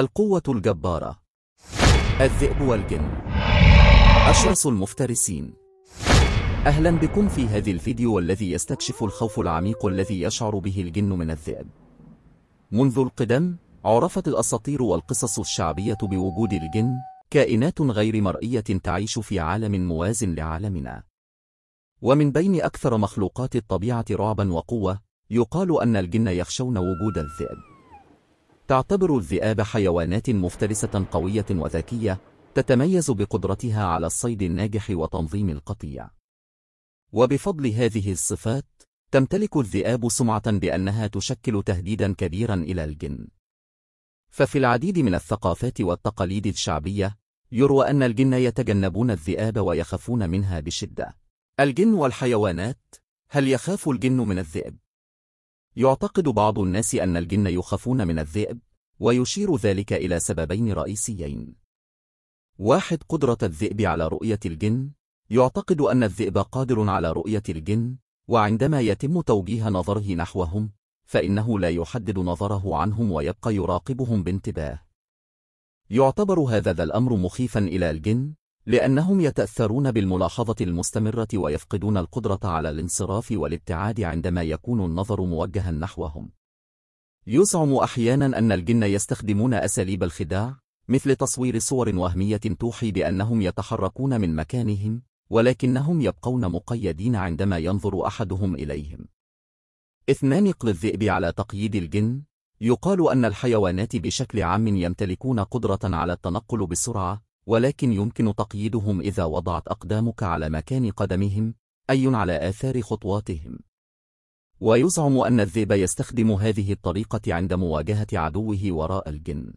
القوة الجبارة الذئب والجن أشرس المفترسين أهلا بكم في هذا الفيديو الذي يستكشف الخوف العميق الذي يشعر به الجن من الذئب منذ القدم عرفت الأساطير والقصص الشعبية بوجود الجن كائنات غير مرئية تعيش في عالم مواز لعالمنا ومن بين أكثر مخلوقات الطبيعة رعبا وقوة يقال أن الجن يخشون وجود الذئب تعتبر الذئاب حيوانات مفترسة قوية وذكية تتميز بقدرتها على الصيد الناجح وتنظيم القطيع وبفضل هذه الصفات تمتلك الذئاب سمعة بأنها تشكل تهديدا كبيرا إلى الجن ففي العديد من الثقافات والتقاليد الشعبية يروى أن الجن يتجنبون الذئاب ويخافون منها بشدة الجن والحيوانات هل يخاف الجن من الذئب؟ يعتقد بعض الناس أن الجن يخافون من الذئب ويشير ذلك إلى سببين رئيسيين واحد قدرة الذئب على رؤية الجن يعتقد أن الذئب قادر على رؤية الجن وعندما يتم توجيه نظره نحوهم فإنه لا يحدد نظره عنهم ويبقى يراقبهم بانتباه يعتبر هذا الأمر مخيفا إلى الجن لأنهم يتأثرون بالملاحظة المستمرة ويفقدون القدرة على الانصراف والابتعاد عندما يكون النظر موجها نحوهم. يزعم أحيانا أن الجن يستخدمون أساليب الخداع، مثل تصوير صور وهمية توحي بأنهم يتحركون من مكانهم، ولكنهم يبقون مقيدين عندما ينظر أحدهم إليهم. اثنان قل الذئب على تقييد الجن يقال أن الحيوانات بشكل عام يمتلكون قدرة على التنقل بسرعة، ولكن يمكن تقييدهم إذا وضعت أقدامك على مكان قدمهم أي على آثار خطواتهم ويزعم أن الذئب يستخدم هذه الطريقة عند مواجهة عدوه وراء الجن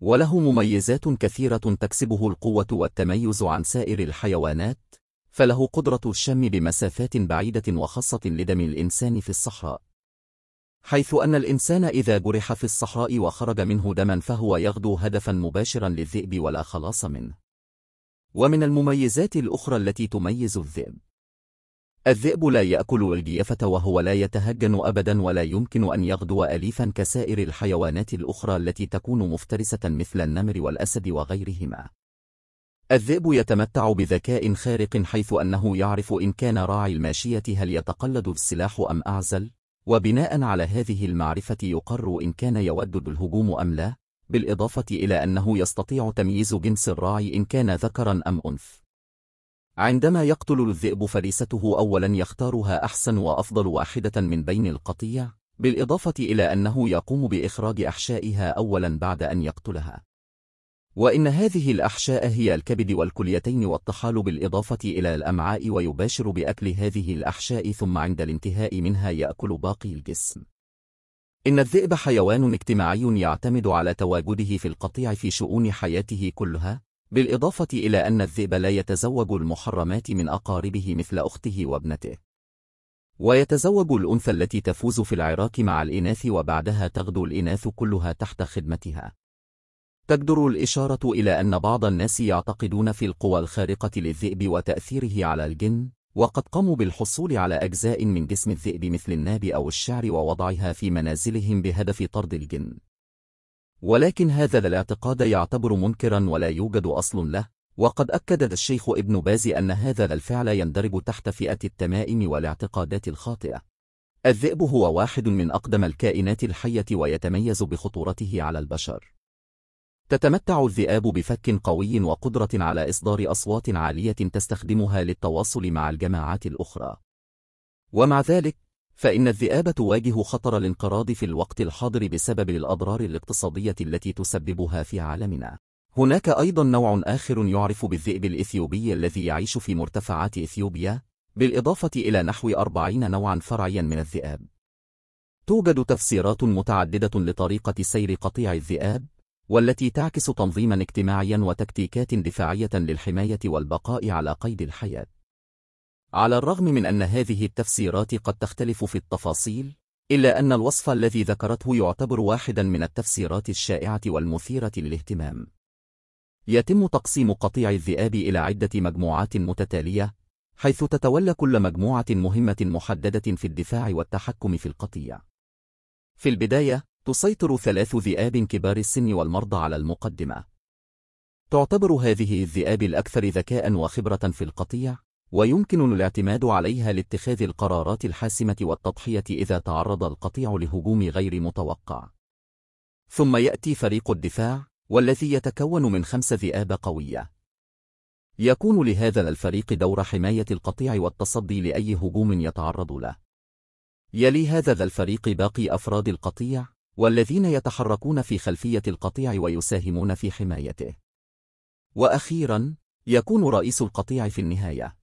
وله مميزات كثيرة تكسبه القوة والتميز عن سائر الحيوانات فله قدرة الشم بمسافات بعيدة وخاصة لدم الإنسان في الصحراء حيث أن الإنسان إذا جرح في الصحراء وخرج منه دما فهو يغدو هدفا مباشرا للذئب ولا خلاص منه. ومن المميزات الأخرى التي تميز الذئب الذئب لا يأكل الجيفة وهو لا يتهجن أبدا ولا يمكن أن يغدو أليفا كسائر الحيوانات الأخرى التي تكون مفترسة مثل النمر والأسد وغيرهما. الذئب يتمتع بذكاء خارق حيث أنه يعرف إن كان راعي الماشية هل يتقلد السلاح أم أعزل وبناء على هذه المعرفة يقر إن كان يودد الهجوم أم لا بالإضافة إلى أنه يستطيع تمييز جنس الراعي إن كان ذكرا أم أنث عندما يقتل الذئب فريسته أولا يختارها أحسن وأفضل واحدة من بين القطيع بالإضافة إلى أنه يقوم بإخراج أحشائها أولا بعد أن يقتلها وإن هذه الأحشاء هي الكبد والكليتين والطحال بالإضافة إلى الأمعاء ويباشر بأكل هذه الأحشاء ثم عند الانتهاء منها يأكل باقي الجسم إن الذئب حيوان اجتماعي يعتمد على تواجده في القطيع في شؤون حياته كلها بالإضافة إلى أن الذئب لا يتزوج المحرمات من أقاربه مثل أخته وابنته ويتزوج الأنثى التي تفوز في العراك مع الإناث وبعدها تغدو الإناث كلها تحت خدمتها تجدر الإشارة إلى أن بعض الناس يعتقدون في القوى الخارقة للذئب وتأثيره على الجن وقد قاموا بالحصول على أجزاء من جسم الذئب مثل الناب أو الشعر ووضعها في منازلهم بهدف طرد الجن ولكن هذا الاعتقاد يعتبر منكرا ولا يوجد أصل له وقد أكد الشيخ ابن باز أن هذا الفعل يندرج تحت فئة التمائم والاعتقادات الخاطئة الذئب هو واحد من أقدم الكائنات الحية ويتميز بخطورته على البشر تتمتع الذئاب بفك قوي وقدرة على إصدار أصوات عالية تستخدمها للتواصل مع الجماعات الأخرى. ومع ذلك، فإن الذئاب تواجه خطر الانقراض في الوقت الحاضر بسبب الأضرار الاقتصادية التي تسببها في عالمنا. هناك أيضا نوع آخر يعرف بالذئب الإثيوبي الذي يعيش في مرتفعات إثيوبيا، بالإضافة إلى نحو أربعين نوعا فرعيا من الذئاب. توجد تفسيرات متعددة لطريقة سير قطيع الذئاب، والتي تعكس تنظيما اجتماعيا وتكتيكات دفاعية للحماية والبقاء على قيد الحياة. على الرغم من أن هذه التفسيرات قد تختلف في التفاصيل، إلا أن الوصف الذي ذكرته يعتبر واحدا من التفسيرات الشائعة والمثيرة للاهتمام. يتم تقسيم قطيع الذئاب إلى عدة مجموعات متتالية، حيث تتولى كل مجموعة مهمة محددة في الدفاع والتحكم في القطيع. في البداية، تسيطر ثلاث ذئاب كبار السن والمرضى على المقدمة. تعتبر هذه الذئاب الأكثر ذكاء وخبرة في القطيع، ويمكن الاعتماد عليها لاتخاذ القرارات الحاسمة والتضحية إذا تعرض القطيع لهجوم غير متوقع. ثم يأتي فريق الدفاع، والذي يتكون من خمس ذئاب قوية. يكون لهذا الفريق دور حماية القطيع والتصدي لأي هجوم يتعرض له. يلي هذا ذا الفريق باقي أفراد القطيع، والذين يتحركون في خلفية القطيع ويساهمون في حمايته. وأخيرا، يكون رئيس القطيع في النهاية.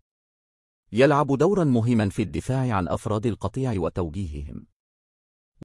يلعب دورا مهما في الدفاع عن أفراد القطيع وتوجيههم.